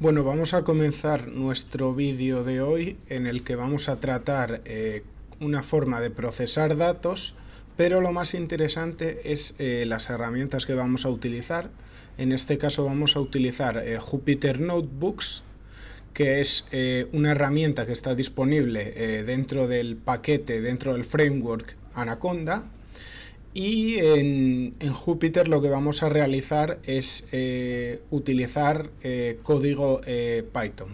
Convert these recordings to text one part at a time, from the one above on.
Bueno, vamos a comenzar nuestro vídeo de hoy en el que vamos a tratar eh, una forma de procesar datos, pero lo más interesante es eh, las herramientas que vamos a utilizar. En este caso vamos a utilizar eh, Jupyter Notebooks, que es una herramienta que está disponible dentro del paquete, dentro del framework Anaconda, y en, en Júpiter lo que vamos a realizar es eh, utilizar eh, código eh, Python.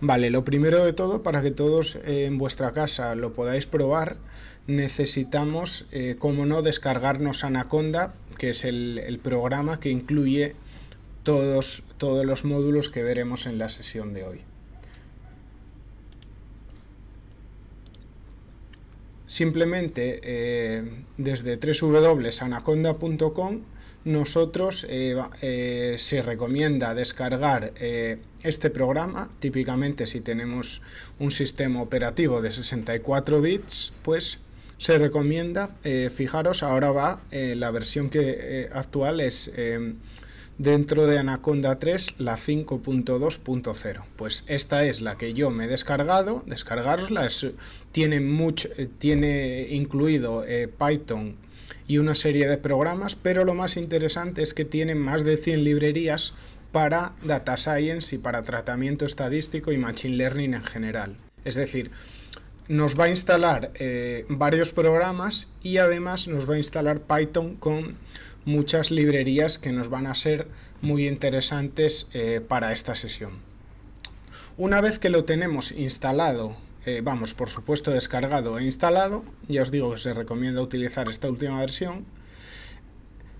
Vale, lo primero de todo, para que todos en vuestra casa lo podáis probar, necesitamos, como no, descargarnos Anaconda, que es el, el programa que incluye todos, todos los módulos que veremos en la sesión de hoy. Simplemente eh, desde www.anaconda.com nosotros eh, eh, se recomienda descargar este programa. Típicamente si tenemos un sistema operativo de 64 bits, pues se recomienda, fijaros, ahora va, la versión que actual es dentro de Anaconda 3, la 5.2.0. Pues esta es la que yo me he descargado. Descargarosla tiene, mucho, eh, tiene incluido eh, Python y una serie de programas, pero lo más interesante es que tiene más de 100 librerías para Data Science y para tratamiento estadístico y Machine Learning en general. Es decir, nos va a instalar eh, varios programas y además nos va a instalar Python con muchas librerías que nos van a ser muy interesantes eh, para esta sesión. Una vez que lo tenemos instalado eh, vamos, por supuesto descargado e instalado, ya os digo que se recomienda utilizar esta última versión,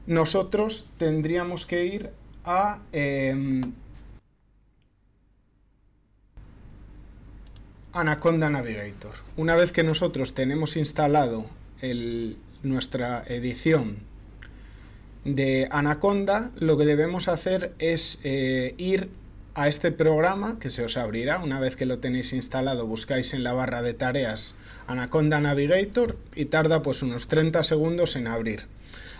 nosotros tendríamos que ir a... Em, Anaconda Navigator. Una vez que nosotros tenemos instalado nuestra edición de Anaconda, lo que debemos hacer es eh, ir a este programa que se os abrirá una vez que lo tenéis instalado buscáis en la barra de tareas Anaconda Navigator y tarda pues unos 30 segundos en abrir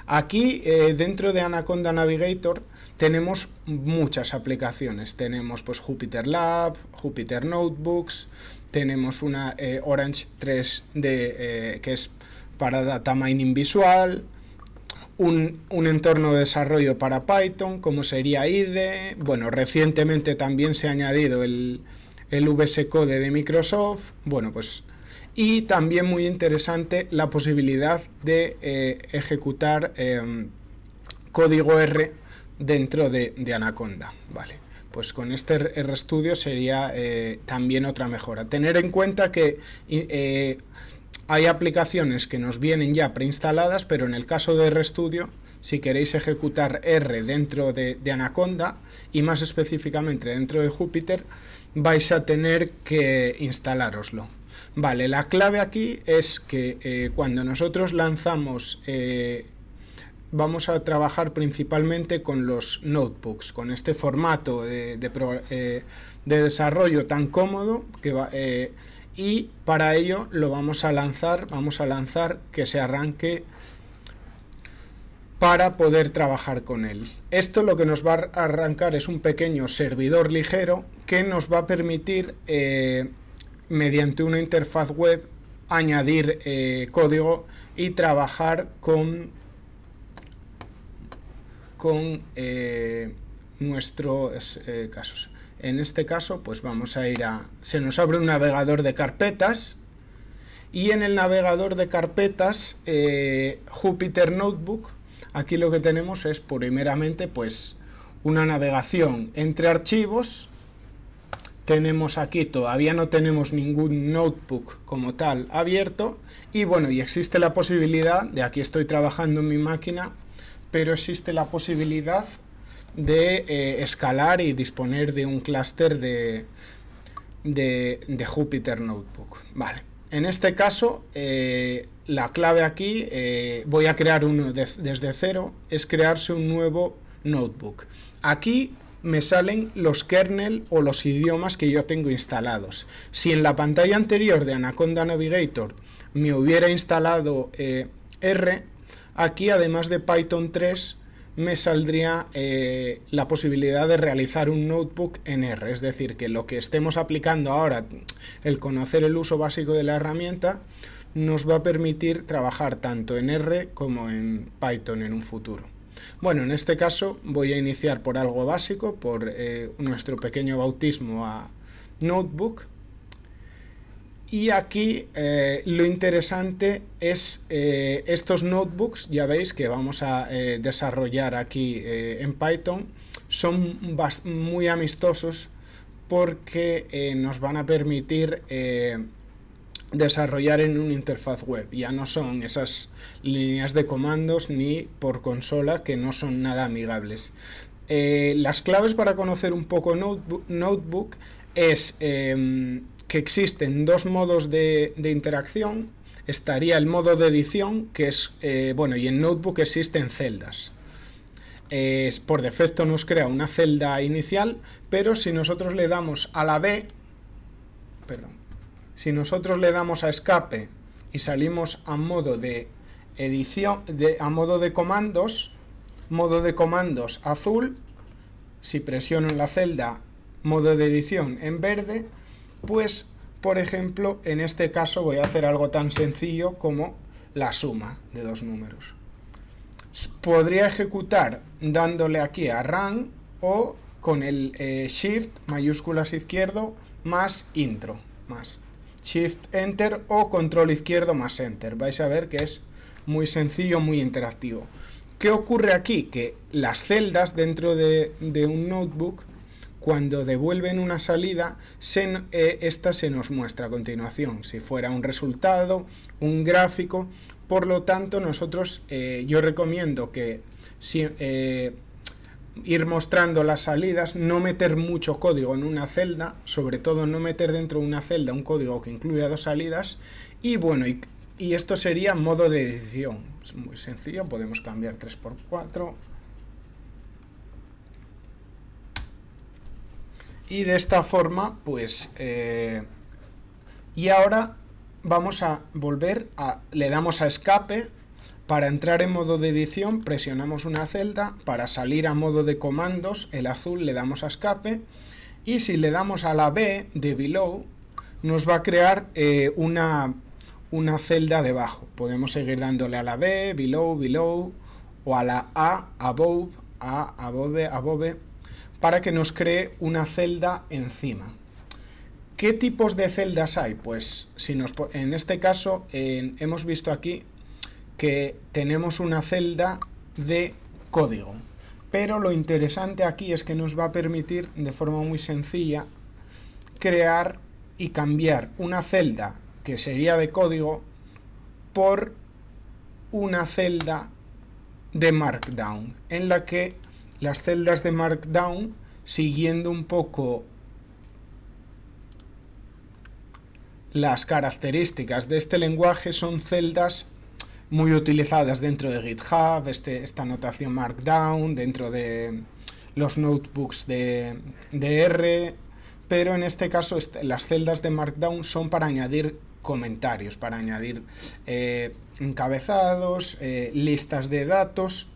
aquí eh, dentro de Anaconda Navigator tenemos muchas aplicaciones tenemos pues Jupyter Lab, Jupyter Notebooks tenemos una eh, Orange 3 d que es para data mining visual un, entorno de desarrollo para Python, como sería IDE. Bueno, recientemente también se ha añadido el, VS Code de Microsoft. Bueno, pues. Y también muy interesante la posibilidad de eh, ejecutar em, código R dentro de, Anaconda. Vale. Pues con este RStudio sería eh, también otra mejora. Tener en cuenta que eh, hay aplicaciones que nos vienen ya preinstaladas, pero en el caso de RStudio, si queréis ejecutar R dentro de, Anaconda y más específicamente dentro de Jupyter, vais a tener que instalaroslo. Vale, la clave aquí es que eh, cuando nosotros lanzamos eh, vamos a trabajar principalmente con los notebooks, con este formato de, eh, desarrollo tan cómodo que va, y para ello lo vamos a lanzar, vamos a lanzar que se arranque para poder trabajar con él. Esto lo que nos va a arrancar es un pequeño servidor ligero que nos va a permitir eh, mediante una interfaz web añadir eh, código y trabajar con, con eh, nuestros casos. En este caso, pues vamos a ir a... Se nos abre un navegador de carpetas. Y en el navegador de carpetas, eh, Jupyter Notebook, aquí lo que tenemos es primeramente pues una navegación entre archivos. Tenemos aquí, todavía no tenemos ningún notebook como tal abierto. Y bueno, y existe la posibilidad, de aquí estoy trabajando en mi máquina, pero existe la posibilidad de eh, escalar y disponer de un clúster de, de, Jupyter Notebook. Vale. En este caso, eh, la clave aquí, eh, voy a crear uno desde cero, es crearse un nuevo notebook. Aquí me salen los kernel o los idiomas que yo tengo instalados. Si en la pantalla anterior de Anaconda Navigator me hubiera instalado R, aquí además de Python 3 me saldría eh, la posibilidad de realizar un notebook en R. Es decir, que lo que estemos aplicando ahora, el conocer el uso básico de la herramienta, nos va a permitir trabajar tanto en R como en Python en un futuro. Bueno, en este caso voy a iniciar por algo básico, por eh, nuestro pequeño bautismo a notebook y aquí eh, lo interesante es eh, estos notebooks, ya veis que vamos a eh, desarrollar aquí en Python, son muy amistosos porque nos van a permitir desarrollar en una interfaz web. Ya no son esas líneas de comandos ni por consola que no son nada amigables. las claves para conocer un poco notebook, notebook es em, que existen dos modos de, interacción. Estaría el modo de edición, que es, eh, bueno, y en Notebook existen celdas. Eh, por defecto nos crea una celda inicial, pero si nosotros le damos a la B, perdón, si nosotros le damos a escape y salimos a modo de edición, de, a modo de comandos, modo de comandos azul, si presiono en la celda modo de edición en verde, pues, por ejemplo, en este caso voy a hacer algo tan sencillo como la suma de dos números. Podría ejecutar dándole aquí a run o con el eh, shift mayúsculas izquierdo más intro, más shift enter o control izquierdo más enter. Vais a ver que es muy sencillo, muy interactivo. ¿Qué ocurre aquí? Que las celdas dentro de un notebook cuando devuelven una salida, eh, esta se nos muestra a continuación, si fuera un resultado, un gráfico. Por lo tanto, nosotros, eh, yo recomiendo que eh, ir mostrando las salidas, no meter mucho código en una celda, sobre todo no meter dentro de una celda un código que incluya dos salidas. Y bueno, y, esto sería modo de edición. Es muy sencillo, podemos cambiar 3x4, Y de esta forma, pues... Eh, y ahora vamos a volver a... Le damos a escape. Para entrar en modo de edición presionamos una celda. Para salir a modo de comandos, el azul le damos a escape. Y si le damos a la B de below, nos va a crear eh, una, una celda debajo. Podemos seguir dándole a la B, below, below, o a la A, above, A, above, above para que nos cree una celda encima. ¿Qué tipos de celdas hay? Pues si en este caso hemos visto aquí que tenemos una celda de código. Pero lo interesante aquí es que nos va a permitir de forma muy sencilla crear y cambiar una celda que sería de código por una celda de Markdown en la que las celdas de Markdown siguiendo un poco las características de este lenguaje son celdas muy utilizadas dentro de GitHub, este, esta notación Markdown, dentro de los notebooks de, R, pero en este caso las celdas de Markdown son para añadir comentarios, para añadir eh, encabezados, eh, listas de datos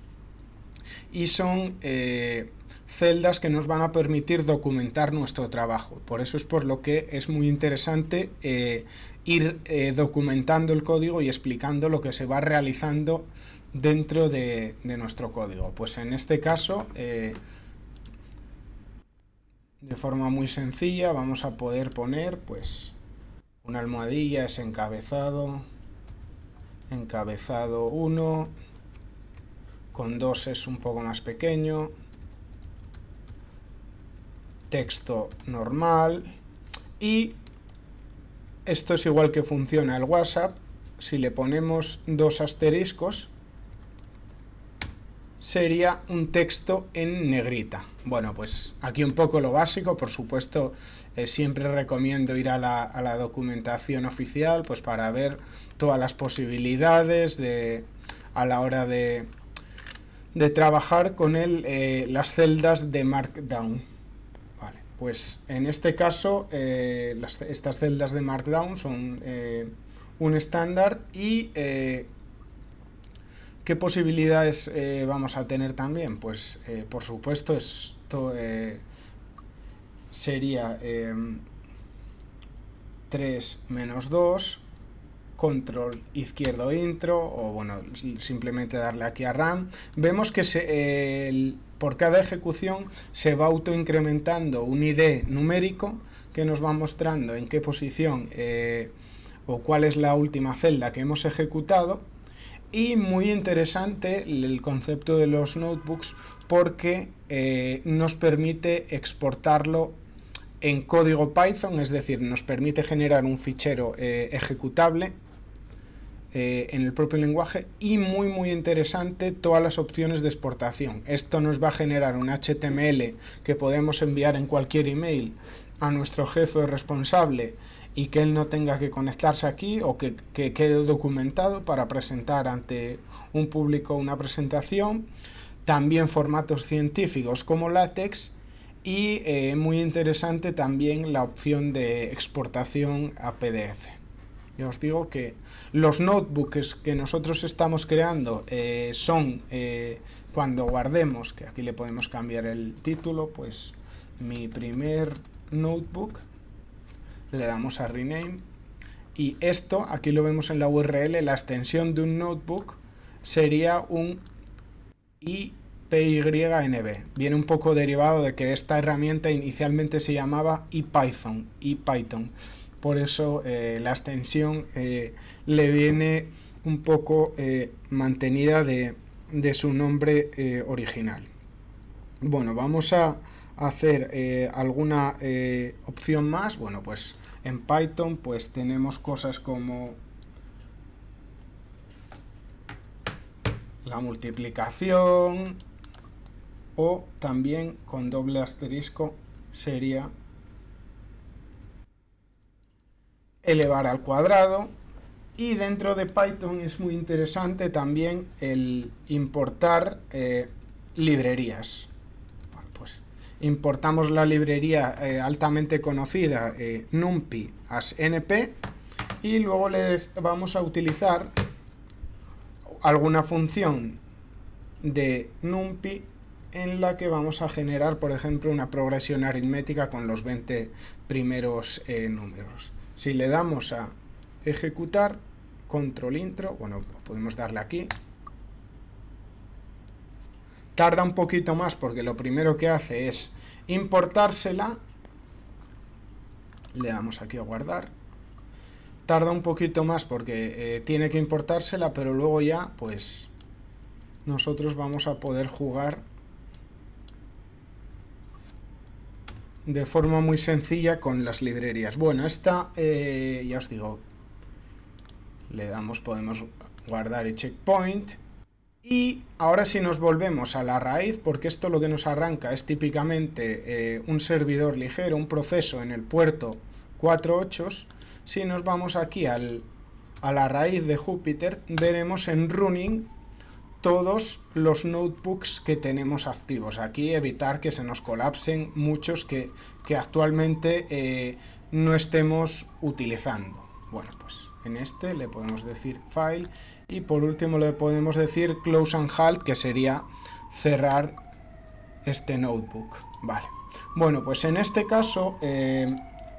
y son eh, celdas que nos van a permitir documentar nuestro trabajo. Por eso es por lo que es muy interesante eh, ir eh, documentando el código y explicando lo que se va realizando dentro de, nuestro código. Pues en este caso, de forma muy sencilla, vamos a poder poner pues una almohadilla, es encabezado, encabezado 1, con dos es un poco más pequeño, texto normal y esto es igual que funciona el WhatsApp, si le ponemos dos asteriscos sería un texto en negrita. Bueno, pues aquí un poco lo básico, por supuesto, eh, siempre recomiendo ir a la, a la, documentación oficial pues para ver todas las posibilidades de, a la hora de de trabajar con él eh, las celdas de Markdown. Vale, pues en este caso eh, estas celdas de Markdown son eh, un estándar y ¿qué posibilidades vamos a tener también? Pues por supuesto esto sería 3 menos 2 control izquierdo intro o bueno simplemente darle aquí a RAM vemos que por cada ejecución se va auto incrementando un ID numérico que nos va mostrando en qué posición eh, o cuál es la última celda que hemos ejecutado y muy interesante el concepto de los notebooks porque eh, nos permite exportarlo en código Python, es decir, nos permite generar un fichero eh, ejecutable eh, en el propio lenguaje y muy muy interesante todas las opciones de exportación. Esto nos va a generar un HTML que podemos enviar en cualquier email a nuestro jefe responsable y que él no tenga que conectarse aquí o que, quede documentado para presentar ante un público una presentación. También formatos científicos como látex y eh, muy interesante también la opción de exportación a PDF. Yo os digo que los notebooks que nosotros estamos creando eh, son, eh, cuando guardemos, que aquí le podemos cambiar el título, pues mi primer notebook, le damos a rename y esto, aquí lo vemos en la URL, la extensión de un notebook sería un IPYNB. Viene un poco derivado de que esta herramienta inicialmente se llamaba IPython, IPython por eso eh, la extensión eh, le viene un poco eh, mantenida de, su nombre original. Bueno, vamos a hacer alguna opción más. Bueno, pues en Python pues tenemos cosas como la multiplicación o también con doble asterisco sería elevar al cuadrado. Y dentro de Python es muy interesante también el importar eh, librerías. Pues, importamos la librería eh, altamente conocida eh, NumPy as NP y luego le vamos a utilizar alguna función de NumPy en la que vamos a generar, por ejemplo, una progresión aritmética con los 20 primeros números. Si le damos a ejecutar, control intro, bueno, podemos darle aquí. Tarda un poquito más porque lo primero que hace es importársela. Le damos aquí a guardar. Tarda un poquito más porque eh, tiene que importársela, pero luego ya, pues, nosotros vamos a poder jugar de forma muy sencilla con las librerías. Bueno, esta, eh, ya os digo, le damos, podemos guardar el checkpoint. Y ahora si nos volvemos a la raíz, porque esto lo que nos arranca es típicamente eh, un servidor ligero, un proceso en el puerto 48, si nos vamos aquí al, a la raíz de Júpiter, veremos en running todos los notebooks que tenemos activos. Aquí evitar que se nos colapsen muchos que, que actualmente eh, no estemos utilizando. Bueno, pues en este le podemos decir File y por último le podemos decir Close and Halt, que sería cerrar este notebook. Vale. Bueno, pues en este caso... Eh,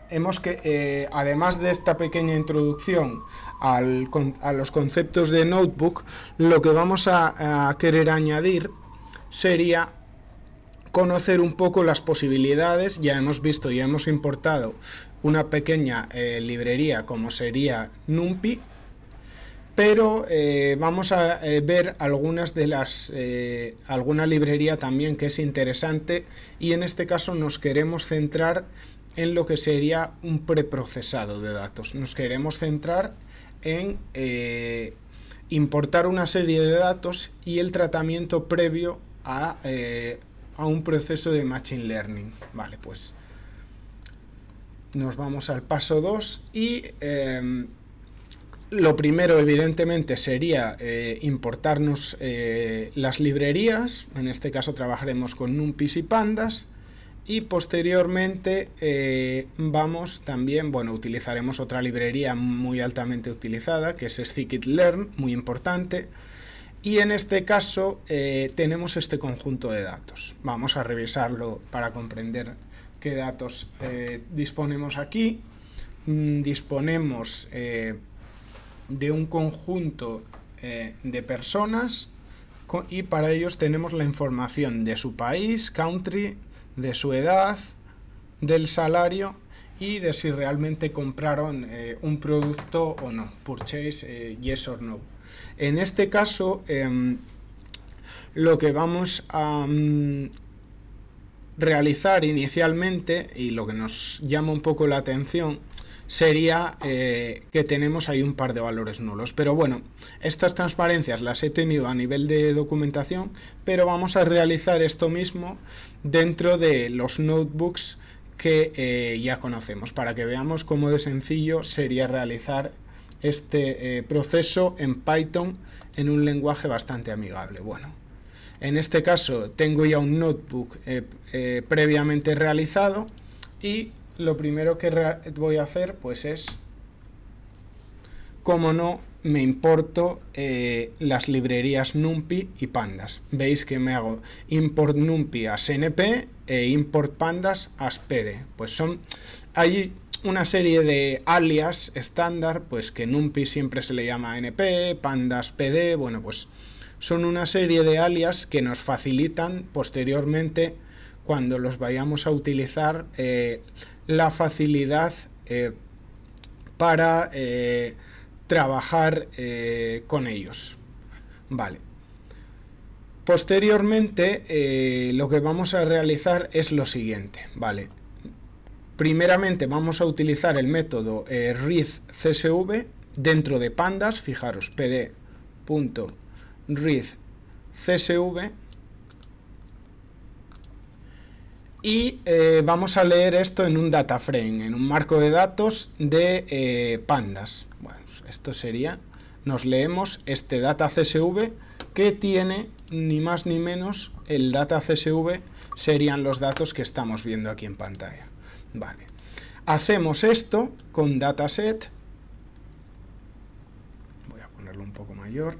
hemos que, eh, además de esta pequeña introducción a los conceptos de notebook, lo que vamos a, querer añadir sería conocer un poco las posibilidades. Ya hemos visto, y hemos importado una pequeña eh, librería como sería NumPy, pero eh, vamos a ver algunas de las alguna librería también que es interesante y en este caso nos queremos centrar en lo que sería un preprocesado de datos. Nos queremos centrar en eh, importar una serie de datos y el tratamiento previo eh, a, un proceso de Machine Learning. Vale, pues nos vamos al paso 2 y eh, lo primero evidentemente sería importarnos las librerías, en este caso trabajaremos con NumPy y Pandas, y posteriormente eh, vamos también, bueno, utilizaremos otra librería muy altamente utilizada que es scikit-learn, muy importante. Y en este caso eh, tenemos este conjunto de datos. Vamos a revisarlo para comprender qué datos eh, disponemos aquí. Mm, disponemos de un conjunto de personas y para ellos tenemos la información de su país, country, de su edad, del salario y de si realmente compraron eh, un producto o no. Purchase, eh, yes or no. En este caso, em, lo que vamos a mm, realizar inicialmente y lo que nos llama un poco la atención sería eh, que tenemos ahí un par de valores nulos. Pero bueno, estas transparencias las he tenido a nivel de documentación, pero vamos a realizar esto mismo dentro de los notebooks que eh, ya conocemos, para que veamos cómo de sencillo sería realizar este eh, proceso en Python en un lenguaje bastante amigable. Bueno, en este caso tengo ya un notebook previamente realizado y lo primero que voy a hacer pues es, como no, me importo eh, las librerías NumPy y pandas. Veis que me hago import NumPy a np e import pandas a pd Pues son, hay una serie de alias estándar, pues que NumPy siempre se le llama NP, pandas PD, bueno pues son una serie de alias que nos facilitan posteriormente cuando los vayamos a utilizar eh, la facilidad eh, para eh, trabajar eh, con ellos. Vale. Posteriormente, lo que vamos a realizar es lo siguiente, ¿vale? Primeramente vamos a utilizar el método readcsv dentro de pandas, fijaros, pd.readcsv, y eh, vamos a leer esto en un data frame, en un marco de datos de eh, pandas. Bueno, esto sería, nos leemos este data CSV que tiene ni más ni menos el data CSV serían los datos que estamos viendo aquí en pantalla. Vale. Hacemos esto con dataset. Voy a ponerlo un poco mayor.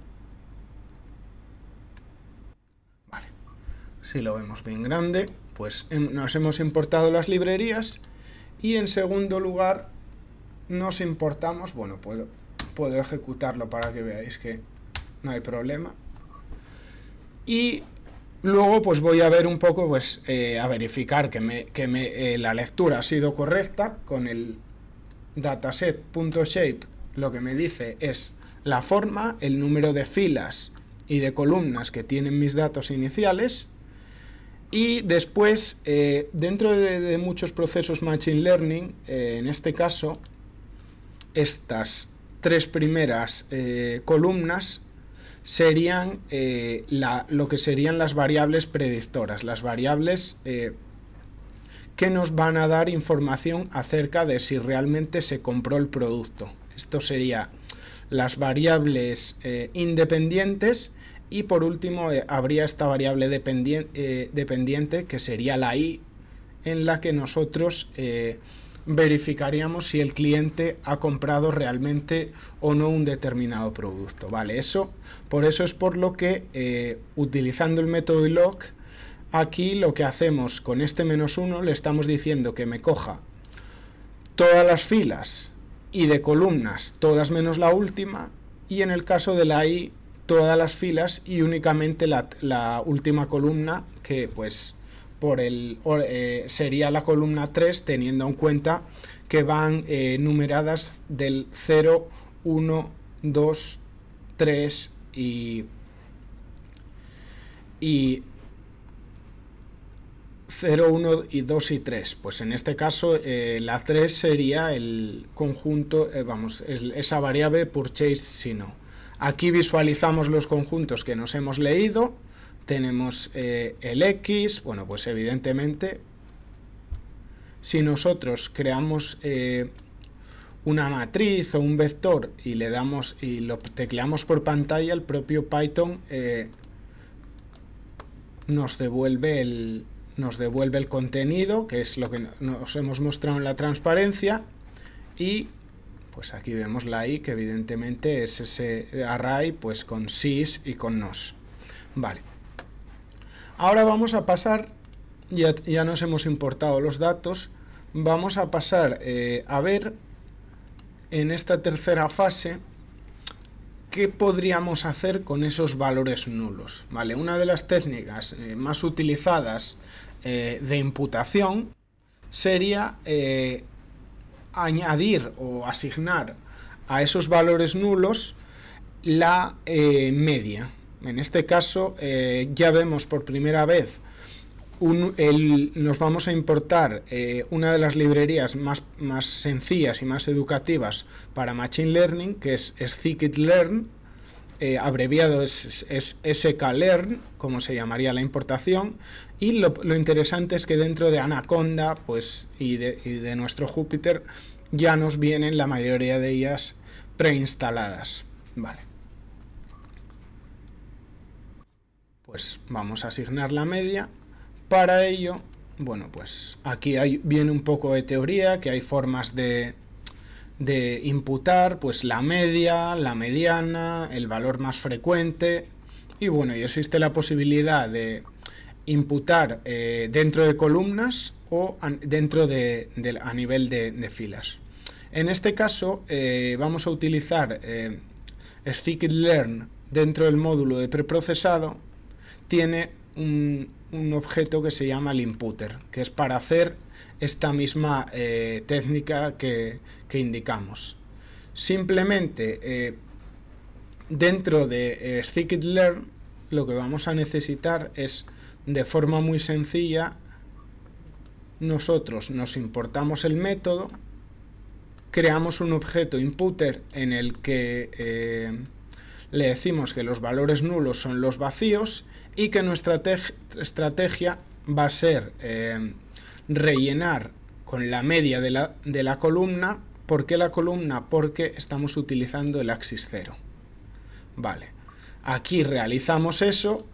Vale. Si lo vemos bien grande. Pues em, nos hemos importado las librerías y en segundo lugar nos importamos, bueno, puedo, puedo ejecutarlo para que veáis que no hay problema. Y luego pues voy a ver un poco, pues eh, a verificar que, eh, la lectura ha sido correcta con el dataset.shape lo que me dice es la forma, el número de filas y de columnas que tienen mis datos iniciales y después, eh, dentro de, muchos procesos Machine Learning, eh, en este caso, estas tres primeras eh, columnas serían lo que serían las variables predictoras, las variables que nos van a dar información acerca de si realmente se compró el producto. Esto sería las variables independientes y por último, eh, habría esta variable dependiente, eh, dependiente, que sería la i, en la que nosotros eh, verificaríamos si el cliente ha comprado realmente o no un determinado producto. Vale, eso, por eso es por lo que utilizando el método ILOC, aquí lo que hacemos con este menos 1 le estamos diciendo que me coja todas las filas y de columnas, todas menos la última, y en el caso de la i todas las filas y únicamente la, última columna que pues por el eh, sería la columna 3 teniendo en cuenta que van eh, numeradas del 0 1 2 3 y 0, 1 y 2 y 3. Pues en este caso eh, la 3 sería el conjunto, vamos, esa variable purchase sino. Aquí visualizamos los conjuntos que nos hemos leído, tenemos eh, el X, bueno, pues evidentemente, si nosotros creamos eh, una matriz o un vector y le damos y lo tecleamos por pantalla, el propio Python eh, nos devuelve el nos devuelve el contenido, que es lo que nos hemos mostrado en la transparencia, y pues aquí vemos la i, que evidentemente es ese array pues con sys y con nos. Vale. Ahora vamos a pasar, ya, ya nos hemos importado los datos, vamos a pasar eh, a ver en esta tercera fase qué podríamos hacer con esos valores nulos. Vale, una de las técnicas eh, más utilizadas eh, de imputación sería añadir o asignar a esos valores nulos la eh, media. En este caso eh, ya vemos por primera vez, nos vamos a importar eh, una de las librerías más, más sencillas y más educativas para Machine Learning, que es Scikit-Learn, eh, abreviado es, es, SKLearn, como se llamaría la importación, y lo, interesante es que dentro de Anaconda pues, y, de, nuestro Júpiter ya nos vienen la mayoría de ellas preinstaladas. Vale. Pues vamos a asignar la media. Para ello, bueno, pues aquí viene un poco de teoría, que hay formas de, de imputar pues la media, la mediana, el valor más frecuente y bueno, y existe la posibilidad de imputar eh, dentro de columnas o dentro de, a nivel de, filas. En este caso eh, vamos a utilizar eh, scikit-learn dentro del módulo de preprocesado tiene un, un objeto que se llama el imputer, que es para hacer esta misma eh, técnica que, indicamos. Simplemente eh, dentro de eh, learn lo que vamos a necesitar es de forma muy sencilla nosotros nos importamos el método, creamos un objeto inputter en el que eh, le decimos que los valores nulos son los vacíos y que nuestra estrategia va a ser rellenar con la media de la, columna. ¿Por qué la columna? Porque estamos utilizando el axis 0. Vale, aquí realizamos eso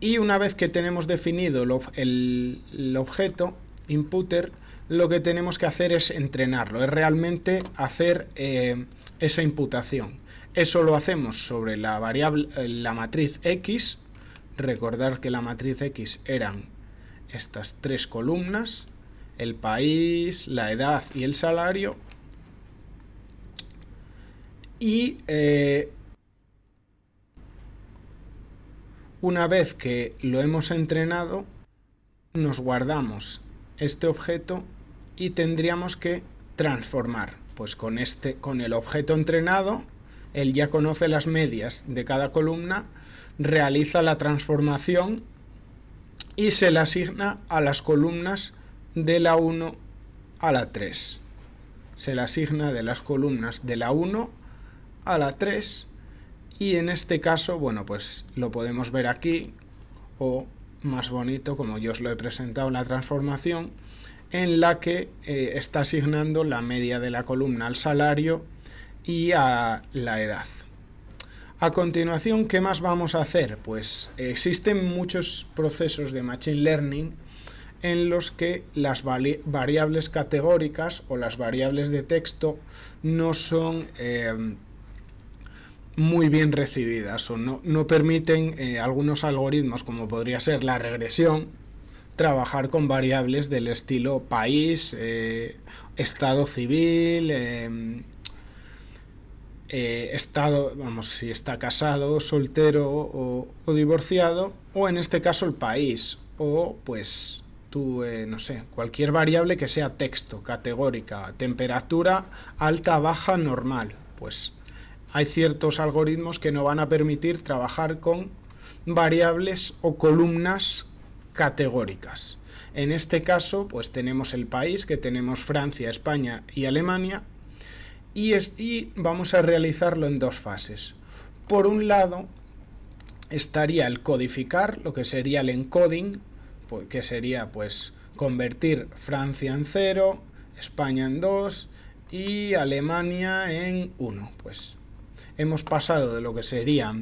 y una vez que tenemos definido el, objeto, Imputer, lo que tenemos que hacer es entrenarlo, es realmente hacer eh, esa imputación. Eso lo hacemos sobre la variable, la matriz X. Recordar que la matriz X eran estas tres columnas el país, la edad y el salario. Y eh, una vez que lo hemos entrenado, nos guardamos este objeto y tendríamos que transformar. Pues con, este, con el objeto entrenado, él ya conoce las medias de cada columna, realiza la transformación y se la asigna a las columnas de la 1 a la 3. Se le asigna de las columnas de la 1 a la 3 y en este caso, bueno, pues lo podemos ver aquí o más bonito como yo os lo he presentado en la transformación en la que eh, está asignando la media de la columna al salario y a la edad. A continuación, ¿qué más vamos a hacer? Pues eh, existen muchos procesos de Machine Learning en los que las variables categóricas o las variables de texto no son eh, muy bien recibidas o no, no permiten eh, algunos algoritmos como podría ser la regresión trabajar con variables del estilo país, eh, estado civil, em, estado, vamos, si está casado, soltero o, divorciado, o en este caso el país, o pues eh, no sé, cualquier variable que sea texto, categórica, temperatura alta, baja, normal. Pues hay ciertos algoritmos que no van a permitir trabajar con variables o columnas categóricas. En este caso, pues tenemos el país, que tenemos Francia, España y Alemania, y, y vamos a realizarlo en dos fases. Por un lado, estaría el codificar, lo que sería el encoding, pues, que sería pues convertir Francia en 0, España en 2 y Alemania en 1. Pues hemos pasado de lo que sería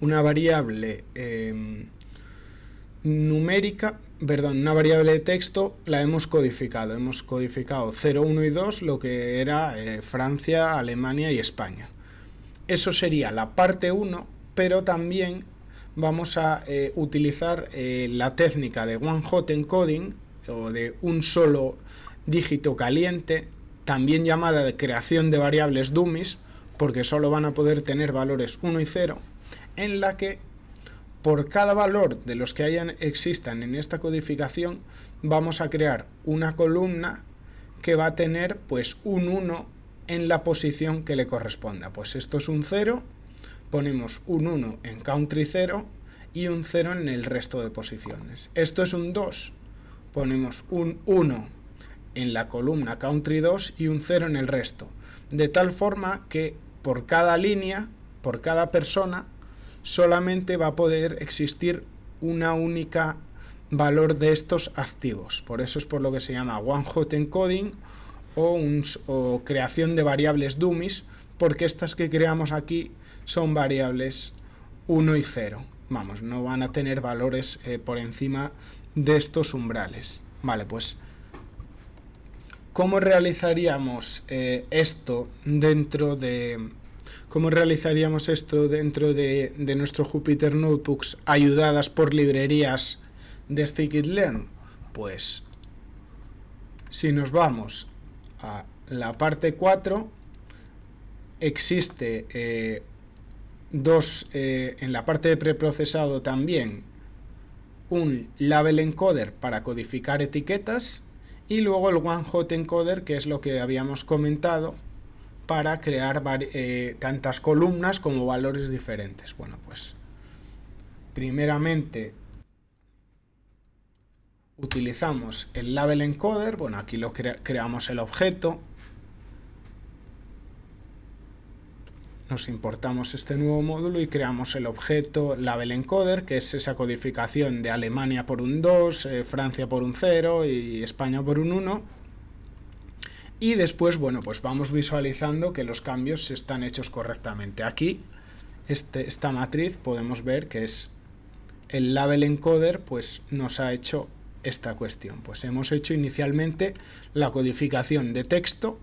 una variable em, numérica, perdón, una variable de texto, la hemos codificado. Hemos codificado 0, 1 y 2, lo que era eh, Francia, Alemania y España. Eso sería la parte 1, pero también vamos a eh, utilizar eh, la técnica de One Hot Encoding o de un solo dígito caliente, también llamada de creación de variables dummies, porque solo van a poder tener valores 1 y 0, en la que por cada valor de los que hayan, existan en esta codificación, vamos a crear una columna que va a tener pues un 1 en la posición que le corresponda. Pues esto es un 0 ponemos un 1 en country 0 y un 0 en el resto de posiciones. Esto es un 2, ponemos un 1 en la columna country 2 y un 0 en el resto, de tal forma que por cada línea, por cada persona, solamente va a poder existir una única valor de estos activos. Por eso es por lo que se llama one hot encoding o, creación de variables dummies, porque estas que creamos aquí son variables 1 y 0. Vamos, no van a tener valores eh, por encima de estos umbrales. Vale, pues, ¿cómo realizaríamos eh, esto dentro de... ¿Cómo realizaríamos esto dentro de, nuestro Jupyter Notebooks ayudadas por librerías de Scikit-Learn? Pues, si nos vamos a la parte 4 existe eh, dos eh, en la parte de preprocesado también un label encoder para codificar etiquetas y luego el one hot encoder que es lo que habíamos comentado para crear eh, tantas columnas como valores diferentes bueno pues primeramente utilizamos el label encoder, bueno, aquí lo creamos el objeto, nos importamos este nuevo módulo y creamos el objeto label encoder, que es esa codificación de Alemania por un 2, eh, Francia por un 0 y España por un 1. Y después, bueno, pues vamos visualizando que los cambios están hechos correctamente. Aquí, este, esta matriz, podemos ver que es el label encoder, pues nos ha hecho esta cuestión? Pues hemos hecho inicialmente la codificación de texto.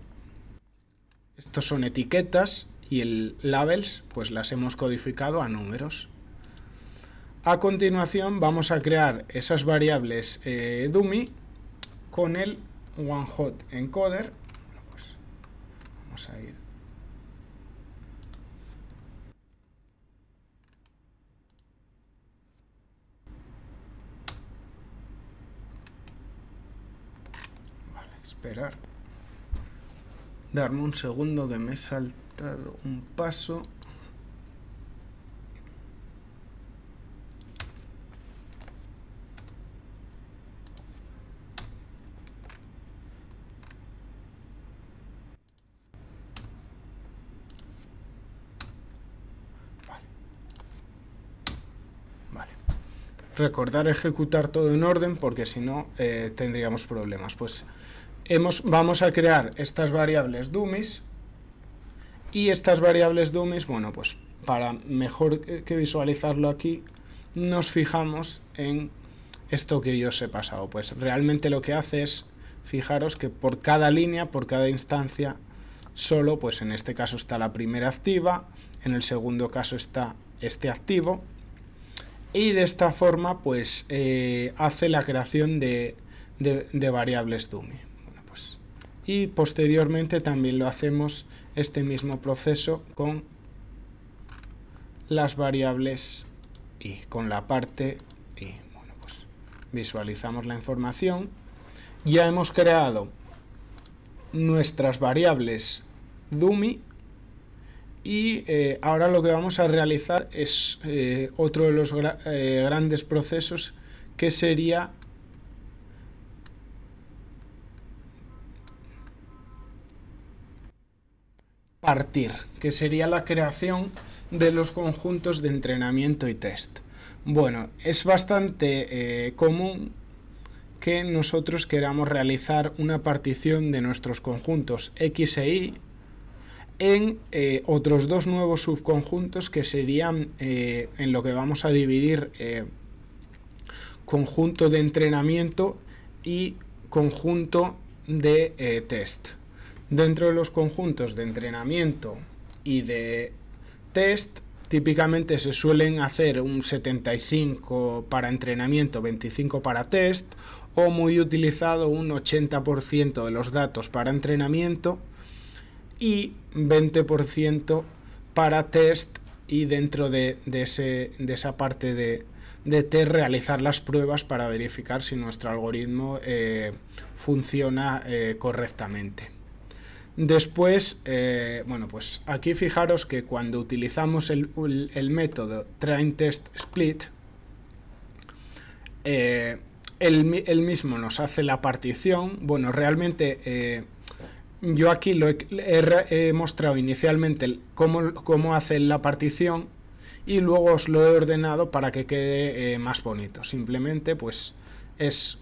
Estos son etiquetas y el labels, pues las hemos codificado a números. A continuación vamos a crear esas variables eh, dummy con el one hot encoder. vamos a ir esperar. Darme un segundo que me he saltado un paso. vale, recordar ejecutar todo en orden porque si no eh, tendríamos problemas. Pues vamos a crear estas variables dummies y estas variables dummies, bueno, pues para mejor que visualizarlo aquí, nos fijamos en esto que yo os he pasado. Pues realmente lo que hace es, fijaros que por cada línea, por cada instancia, solo, pues en este caso está la primera activa, en el segundo caso está este activo, y de esta forma pues eh, hace la creación de, variables dummies y posteriormente también lo hacemos este mismo proceso con las variables y con la parte y bueno pues visualizamos la información ya hemos creado nuestras variables dummy y eh, ahora lo que vamos a realizar es eh, otro de los eh, grandes procesos que sería partir, que sería la creación de los conjuntos de entrenamiento y test. Bueno, es bastante eh, común que nosotros queramos realizar una partición de nuestros conjuntos X e Y en eh, otros dos nuevos subconjuntos que serían eh, en lo que vamos a dividir conjunto de entrenamiento y conjunto de test. Dentro de los conjuntos de entrenamiento y de test, típicamente se suelen hacer un 75 para entrenamiento, 25 para test, o muy utilizado un 80% de los datos para entrenamiento y 20% para test y dentro de, esa parte de, test realizar las pruebas para verificar si nuestro algoritmo eh, funciona eh, correctamente. Después, eh, bueno, pues aquí fijaros que cuando utilizamos el, método train test split, él, eh, mismo nos hace la partición. Bueno, realmente eh, yo aquí lo he, mostrado inicialmente cómo, hace la partición y luego os lo he ordenado para que quede más bonito. Simplemente pues es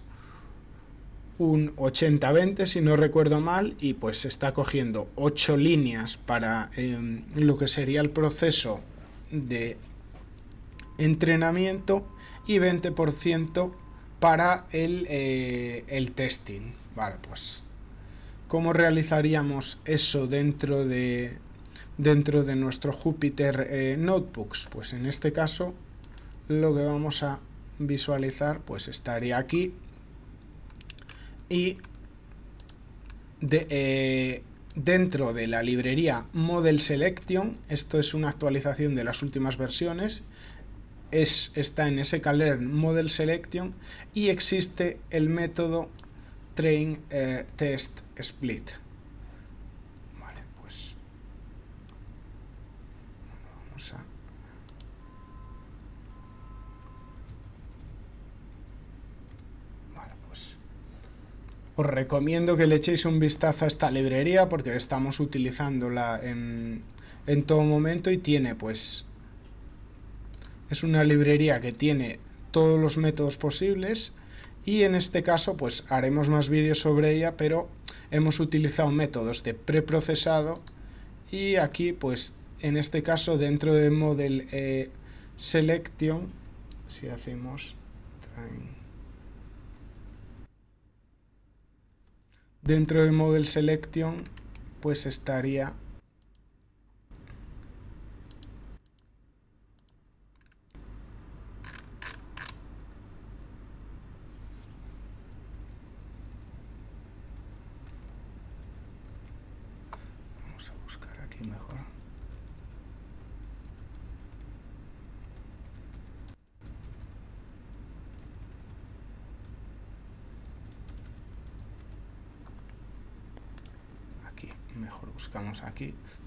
un 80-20 si no recuerdo mal y pues se está cogiendo 8 líneas para em, lo que sería el proceso de entrenamiento y 20% para el, eh, el testing. Vale, pues ¿cómo realizaríamos eso dentro de, dentro de nuestro Jupyter eh, Notebooks? Pues en este caso lo que vamos a visualizar pues estaría aquí y eh, dentro de la librería Model Selection, esto es una actualización de las últimas versiones, está en sklearn Model Selection y existe el método Train eh, Test Split. Os recomiendo que le echéis un vistazo a esta librería porque estamos utilizándola en, todo momento y tiene pues... Es una librería que tiene todos los métodos posibles y en este caso pues haremos más vídeos sobre ella pero hemos utilizado métodos de preprocesado y aquí pues en este caso dentro de model eh, selection si hacemos Dentro de Model Selection, pues estaría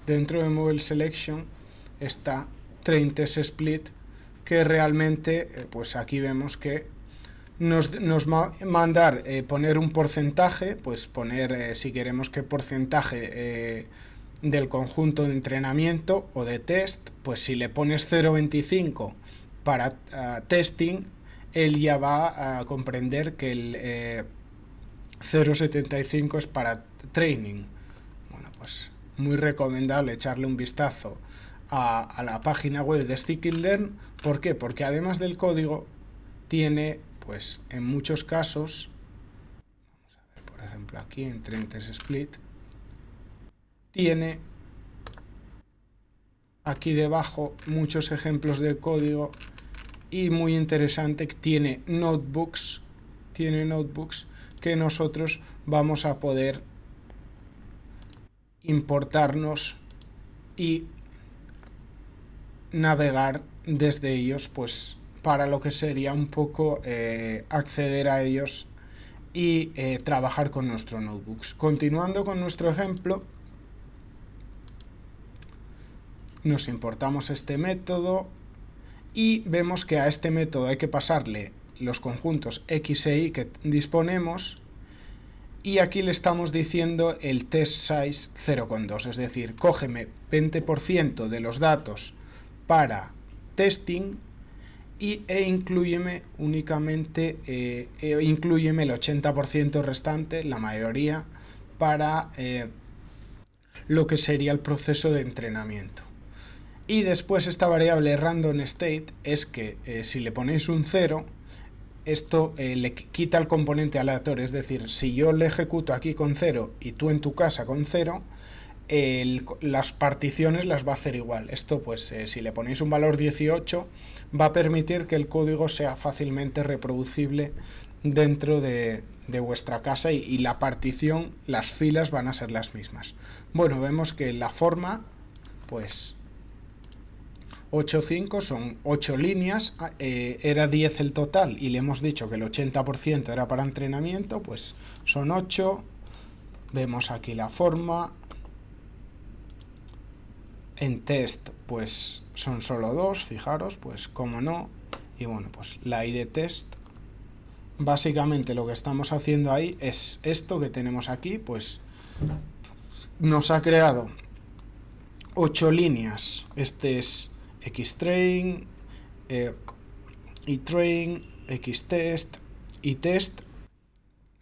dentro de Mobile Selection está Train Test Split, que realmente, eh, pues aquí vemos que nos, va a mandar eh, poner un porcentaje, pues poner eh, si queremos qué porcentaje del conjunto de entrenamiento o de test, pues si le pones 0.25 para ah, testing, él ya va a comprender que el 0.75 es para training. Bueno, pues muy recomendable echarle un vistazo a, la página web de Stick Learn. ¿Por qué? Porque además del código tiene, pues en muchos casos, vamos a ver, por ejemplo aquí en Trentes Split, tiene aquí debajo muchos ejemplos de código y muy interesante que tiene notebooks tiene notebooks que nosotros vamos a poder importarnos y navegar desde ellos, pues para lo que sería un poco eh, acceder a ellos y eh, trabajar con nuestro notebooks. Continuando con nuestro ejemplo, nos importamos este método y vemos que a este método hay que pasarle los conjuntos X e Y que disponemos y aquí le estamos diciendo el test size 0,2, es decir, cógeme 20% de los datos para testing y, e incluyeme únicamente, eh, e el 80% restante, la mayoría, para eh, lo que sería el proceso de entrenamiento. Y después esta variable random state es que eh, si le ponéis un 0, esto eh, le quita el componente aleatorio. Es decir, si yo le ejecuto aquí con 0 y tú en tu casa con 0, las particiones las va a hacer igual. Esto, pues, eh, si le ponéis un valor 18, va a permitir que el código sea fácilmente reproducible dentro de, vuestra casa y, la partición, las filas van a ser las mismas. Bueno, vemos que la forma, pues, 8.5 son 8 líneas, ah, eh, era 10 el total y le hemos dicho que el 80% era para entrenamiento, pues son 8, vemos aquí la forma, en test pues son solo 2, fijaros, pues como no, y bueno, pues la ID test, básicamente lo que estamos haciendo ahí es esto que tenemos aquí, pues nos ha creado 8 líneas, este es Xtrain, eh, X Xtest y Test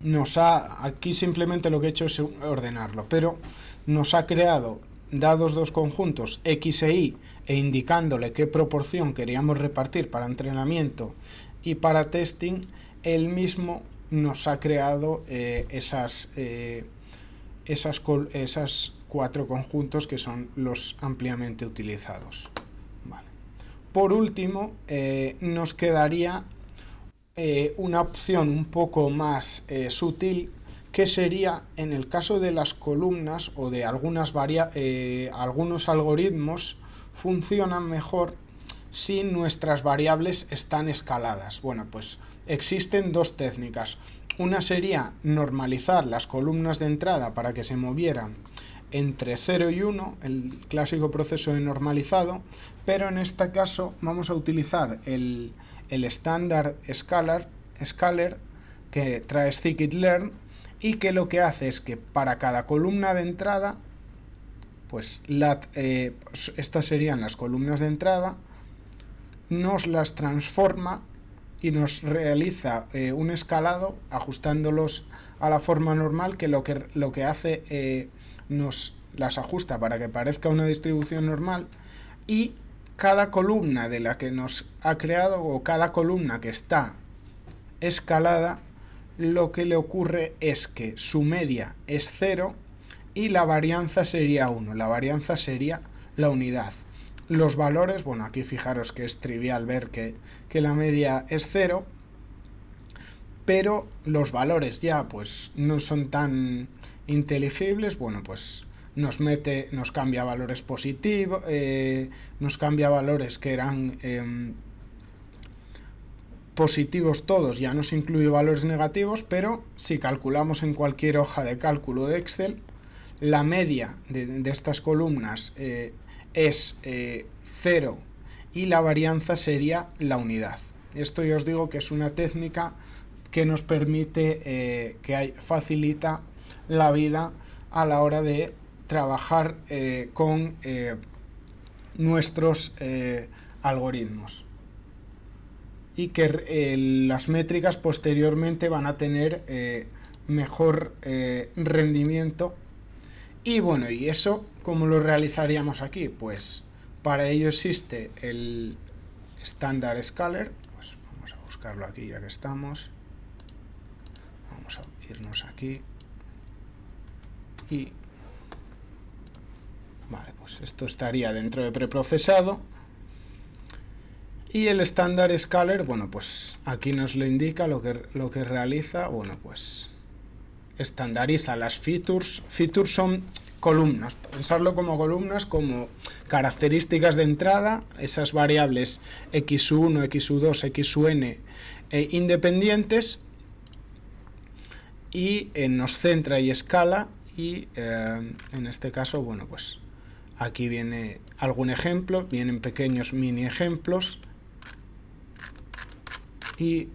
nos ha, aquí simplemente lo que he hecho es ordenarlo, pero nos ha creado dados dos conjuntos X e Y e indicándole qué proporción queríamos repartir para entrenamiento y para testing, el mismo nos ha creado esos eh, esas, eh, esas cuatro conjuntos que son los ampliamente utilizados por último, eh, nos quedaría eh, una opción un poco más eh, sutil que sería en el caso de las columnas o de algunas algunos algoritmos funcionan mejor si nuestras variables están escaladas. Bueno, pues existen dos técnicas. Una sería normalizar las columnas de entrada para que se movieran entre 0 y 1, el clásico proceso de normalizado, pero en este caso vamos a utilizar el estándar el scalar, que trae scikit-learn y que lo que hace es que para cada columna de entrada, pues, eh, pues estas serían las columnas de entrada, nos las transforma y nos realiza eh, un escalado ajustándolos a la forma normal que lo que, lo que hace eh, nos las ajusta para que parezca una distribución normal y cada columna de la que nos ha creado o cada columna que está escalada lo que le ocurre es que su media es 0 y la varianza sería 1, la varianza sería la unidad. Los valores, bueno, aquí fijaros que es trivial ver que, que la media es 0 pero los valores ya pues no son tan inteligibles, bueno pues nos mete, nos cambia valores positivos, eh, nos cambia valores que eran em, positivos todos, ya nos incluye valores negativos, pero si calculamos en cualquier hoja de cálculo de Excel, la media de, estas columnas eh, es 0 eh, y la varianza sería la unidad. Esto yo os digo que es una técnica que nos permite, eh, que facilita la vida a la hora de trabajar eh, con eh, nuestros algoritmos y que las métricas posteriormente van a tener mejor rendimiento y bueno y eso cómo lo realizaríamos aquí pues para ello existe el estándar Scaler pues vamos a buscarlo aquí ya que estamos irnos aquí y vale pues esto estaría dentro de preprocesado y el estándar scaler bueno pues aquí nos lo indica lo que, lo que realiza bueno pues estandariza las features features son columnas pensarlo como columnas como características de entrada esas variables x1 x2 xn eh, independientes y nos centra y escala y eh, en este caso, bueno, pues aquí viene algún ejemplo, vienen pequeños mini ejemplos y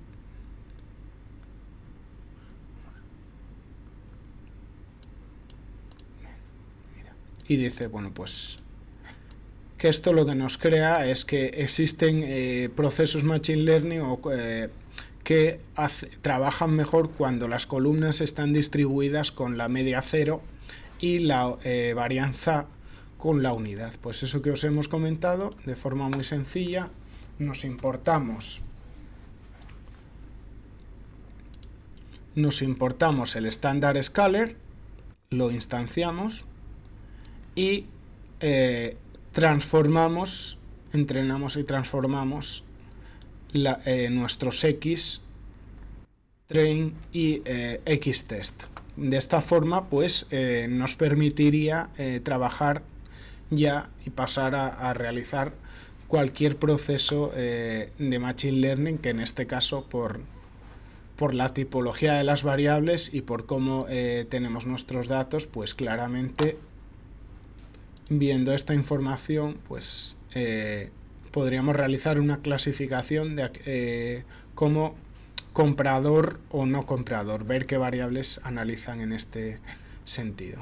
y dice, bueno, pues que esto lo que nos crea es que existen eh, procesos machine learning o eh, que trabajan mejor cuando las columnas están distribuidas con la media cero y la eh, varianza con la unidad. Pues eso que os hemos comentado de forma muy sencilla, nos importamos nos importamos el estándar scalar, lo instanciamos y eh, transformamos, entrenamos y transformamos eh, nuestros X train y eh, X test. De esta forma, pues eh, nos permitiría trabajar ya y pasar a, realizar cualquier proceso de machine learning, que en este caso por, por la tipología de las variables y por cómo tenemos nuestros datos, pues claramente viendo esta información, pues podríamos realizar una clasificación de eh, como comprador o no comprador, ver qué variables analizan en este sentido.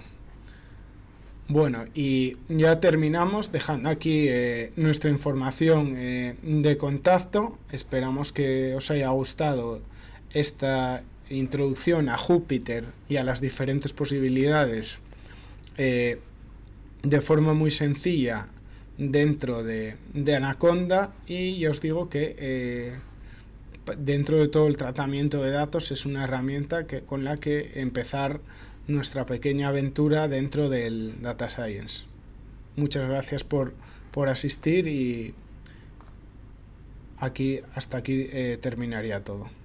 Bueno, y ya terminamos dejando aquí eh, nuestra información eh, de contacto. Esperamos que os haya gustado esta introducción a Júpiter y a las diferentes posibilidades de forma muy sencilla dentro de, Anaconda y ya os digo que eh, dentro de todo el tratamiento de datos es una herramienta con la que empezar nuestra pequeña aventura dentro del Data Science. Muchas gracias por, asistir y aquí hasta aquí eh, terminaría todo.